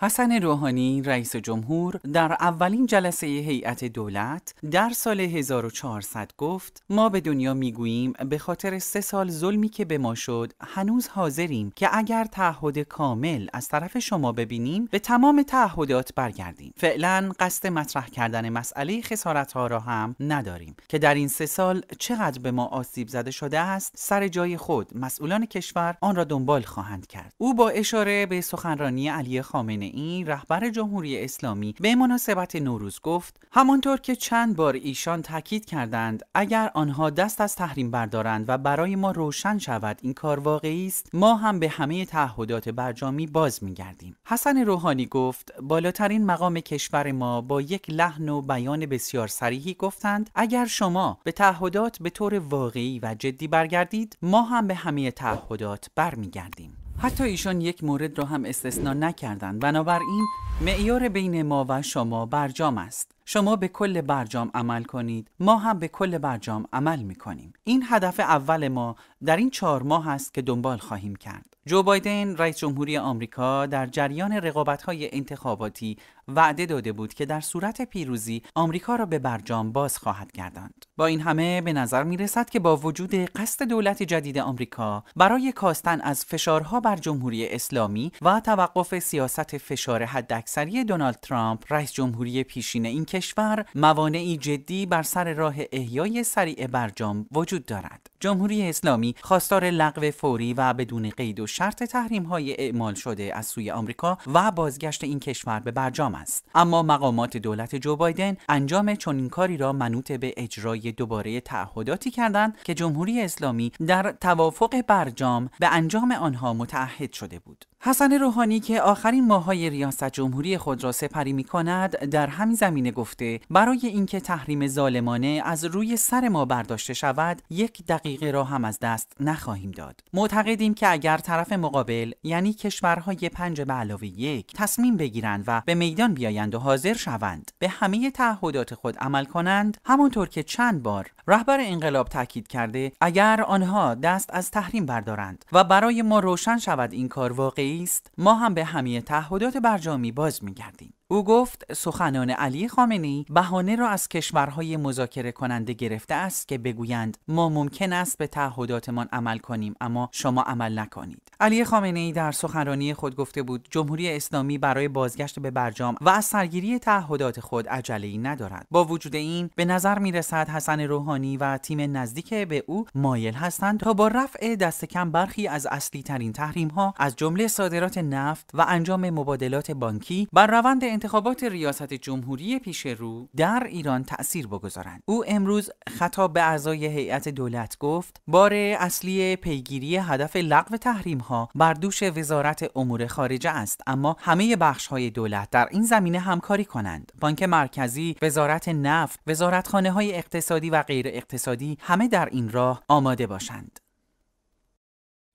حسن روحانی رئیس جمهور در اولین جلسه هیئت دولت در سال 1400 گفت ما به دنیا میگوییم به خاطر سه سال ظلمی که به ما شد هنوز حاضریم که اگر تعهد کامل از طرف شما ببینیم به تمام تعهدات برگردیم فعلا قصد مطرح کردن مسئله خسارت ها را هم نداریم که در این سه سال چقدر به ما آسیب زده شده است سر جای خود مسئولان کشور آن را دنبال خواهند کرد او با اشاره به سخنرانی علی خامنه این رهبر جمهوری اسلامی به مناسبت نوروز گفت همانطور که چند بار ایشان تاکید کردند اگر آنها دست از تحریم بردارند و برای ما روشن شود این کار واقعی است ما هم به همه تعهدات برجامی باز می‌گردیم.» حسن روحانی گفت بالاترین مقام کشور ما با یک لحن و بیان بسیار صریحی گفتند اگر شما به تعهدات به طور واقعی و جدی برگردید ما هم به همه تعهدات برمیگردیم حتی ایشان یک مورد را هم استثنا نکردند بنابراین معیار بین ما و شما برجام است شما به کل برجام عمل کنید ما هم به کل برجام عمل کنیم. این هدف اول ما در این چهار ماه است که دنبال خواهیم کرد جو بایدن رئیس جمهوری آمریکا در جریان های انتخاباتی وعده داده بود که در صورت پیروزی آمریکا را به برجام باز خواهد گرداند. با این همه به نظر می رسد که با وجود قصد دولت جدید آمریکا برای کاستن از فشارها بر جمهوری اسلامی و توقف سیاست فشار حداکثری دونالد ترامپ رئیس جمهوری پیشین این کشور موانعی جدی بر سر راه احیای سریع برجام وجود دارد جمهوری اسلامی خواستار لغو فوری و بدون قید و شرط تحریم های اعمال شده از سوی آمریکا و بازگشت این کشور به برجام است اما مقامات دولت جو بایدن انجام چنین کاری را منوط به اجرای دوباره تعهداتی کردند که جمهوری اسلامی در توافق برجام به انجام آنها متعهد شده بود حسن روحانی که آخرین ماهای ریاست جمهوری خود را سپری می کند در همین زمینه گفت گفته برای اینکه تحریم ظالمانه از روی سر ما برداشته شود یک دقیقه را هم از دست نخواهیم داد معتقدیم که اگر طرف مقابل یعنی کشورهای پنج به علاوه یک تصمیم بگیرند و به میدان بیایند و حاضر شوند به همه تعهدات خود عمل کنند همانطور که چند بار رهبر انقلاب تاکید کرده اگر آنها دست از تحریم بردارند و برای ما روشن شود این کار واقعی است ما هم به همه تعهدات برجامی باز میگردیم او گفت سخنان علی خامنی بهانه را از کشورهای مذاکره کننده گرفته است که بگویند ما ممکن است به تعهداتمان عمل کنیم اما شما عمل نکنید علی خامنه ای در سخنرانی خود گفته بود جمهوری اسلامی برای بازگشت به برجام و از سرگیری تعهدات خود عجله ای ندارد با وجود این به نظر می رسد حسن روحانی و تیم نزدیک به او مایل هستند تا با رفع دست کم برخی از اصلی ترین تحریم ها از جمله صادرات نفت و انجام مبادلات بانکی بر روند انتخابات ریاست جمهوری پیش رو در ایران تأثیر بگذارند او امروز خطاب به اعضای هیئت دولت گفت بار اصلی پیگیری هدف لغو تحریم ها بر دوش وزارت امور خارجه است اما همه بخش های دولت در این زمینه همکاری کنند بانک مرکزی وزارت نفت وزارتخانه های اقتصادی و غیر اقتصادی همه در این راه آماده باشند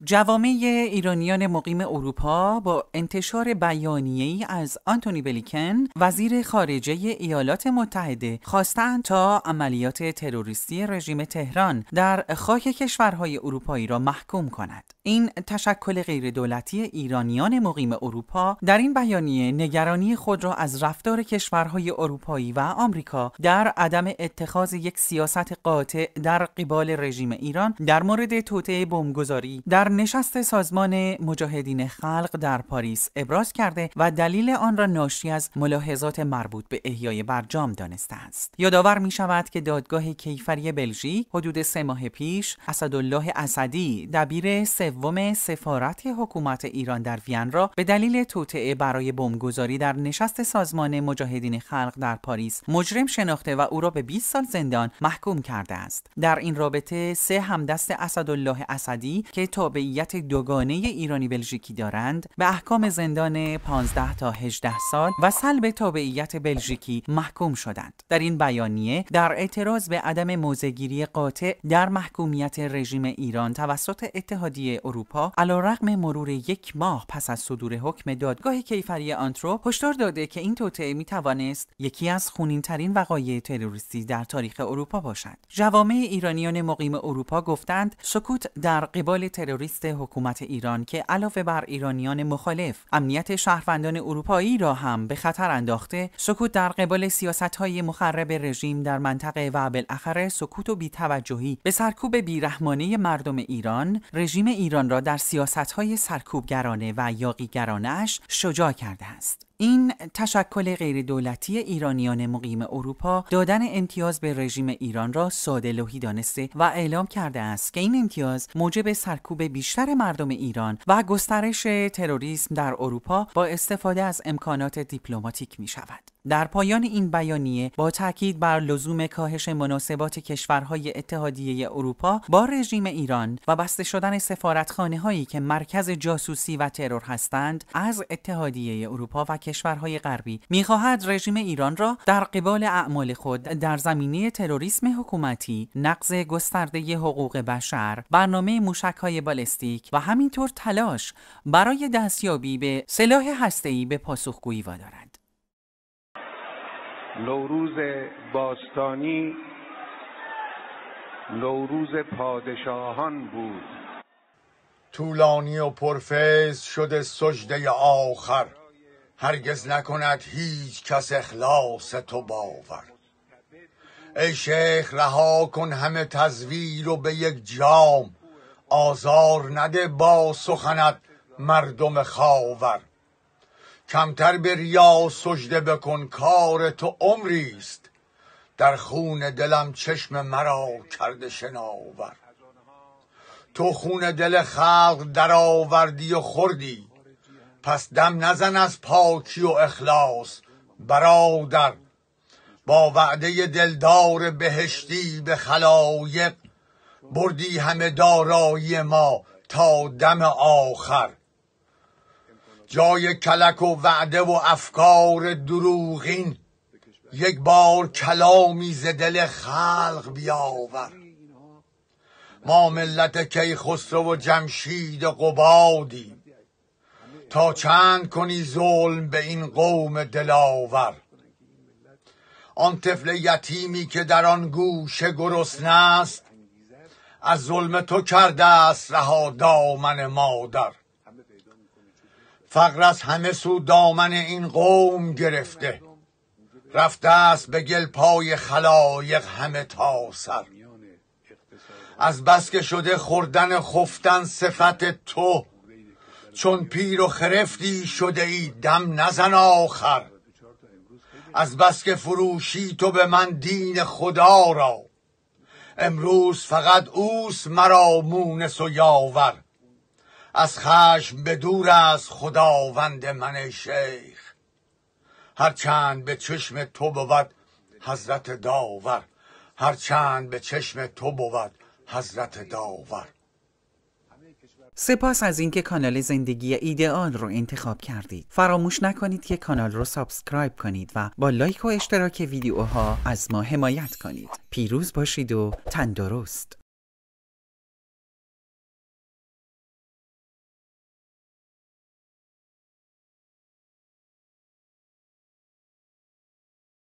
جوامع ایرانیان مقیم اروپا با انتشار ای از آنتونی بلیکن وزیر خارجه ایالات متحده خواستند تا عملیات تروریستی رژیم تهران در خاک کشورهای اروپایی را محکوم کند. این تشکل غیردولتی ایرانیان مقیم اروپا در این بیانیه نگرانی خود را از رفتار کشورهای اروپایی و آمریکا در عدم اتخاذ یک سیاست قاطع در قبال رژیم ایران در مورد توطعه بمبگذاری در نشست سازمان مجاهدین خلق در پاریس ابراز کرده و دلیل آن را ناشی از ملاحظات مربوط به احیای برجام دانسته است یادآور می شود که دادگاه کیفری بلژیک حدود سه ماه پیش اسدالله اسدی دبیر سوم سفارت حکومت ایران در وین را به دلیل توطعه برای بمبگذاری در نشست سازمان مجاهدین خلق در پاریس مجرم شناخته و او را به 20 سال زندان محکوم کرده است در این رابطه سه همدست اسدالله اسدی که تابعیت دوگانه ایرانی بلژیکی دارند به احکام زندان 15 تا 18 سال و سلب تابعیت بلژیکی محکوم شدند در این بیانیه در اعتراض به عدم موزگیری قاطع در محکومیت رژیم ایران توسط اتحادیه اروپا علیرغم مرور یک ماه پس از صدور حکم دادگاه کیفری آنتروپ هشدار داده که این توطعه می توانست یکی از ترین وقایع تروریستی در تاریخ اروپا باشد جوامع ایرانیان مقیم اروپا گفتند سکوت در قبال تروریست حکومت ایران که علاوه بر ایرانیان مخالف امنیت شهروندان اروپایی را هم به خطر انداخته سکوت در قبال های مخرب رژیم در منطقه و بالاخره سکوت و بیتوجهی به سرکوب بیرحمانه مردم ایران رژیم ایران ایران را در های سرکوبگرانه و یاقیگرانه شجاع کرده است. این تشکل غیردولتی ایرانیان مقیم اروپا دادن امتیاز به رژیم ایران را ساده لوحی دانسته و اعلام کرده است که این امتیاز موجب سرکوب بیشتر مردم ایران و گسترش تروریسم در اروپا با استفاده از امکانات دیپلماتیک می شود. در پایان این بیانیه با تاکید بر لزوم کاهش مناسبات کشورهای اتحادیه اروپا با رژیم ایران و بسته شدن سفارتخانه هایی که مرکز جاسوسی و ترور هستند از اتحادیه اروپا و کشورهای غربی میخواهد رژیم ایران را در قبال اعمال خود در زمینه تروریسم حکومتی نقض گسترده حقوق بشر برنامه موشکهای بالستیک و همینطور تلاش برای دستیابی به سلاح هسته‌ای به پاسخگویی وادارد نوروز باستانی نوروز پادشاهان بود طولانی و پرفیز شده سجده آخر هرگز نکند هیچ کس اخلاص تو باور ای شیخ رها کن همه تزویر و به یک جام آزار نده با سخنت مردم خاور کمتر به ریا سجده بکن کار تو عمری است در خون دلم چشم مرا کرده شناور تو خون دل خلق درآوردی و خوردی پس دم نزن از پاکی و اخلاص برادر با وعده دلدار بهشتی به خلایق بردی همه دارایی ما تا دم آخر جای کلک و وعده و افکار دروغین یک بار کلامی ز دل خلق بیاور ما ملت کیخسرو و جمشید قبادیم تا چند کنی ظلم به این قوم دلاور آن طفل یتیمی که در آن گوشه گرسنه است از ظلم تو کرده است رها دامن مادر فقر از همه سو دامن این قوم گرفته رفته است به گل پای خلایق همه تا سر از بس که شده خوردن خفتن صفت تو چون پیر و خرفتی شده ای دم نزن آخر از بس که فروشی تو به من دین خدا را امروز فقط اوس مرا مونس و یاور از خشم به دور از خداوند من شیخ هرچند به چشم تو بود حضرت داور هرچند به چشم تو بود حضرت داور سپاس از اینکه کانال زندگی ایدئال رو انتخاب کردید. فراموش نکنید که کانال رو سابسکرایب کنید و با لایک و اشتراک ویدیوها از ما حمایت کنید. پیروز باشید و تندرست.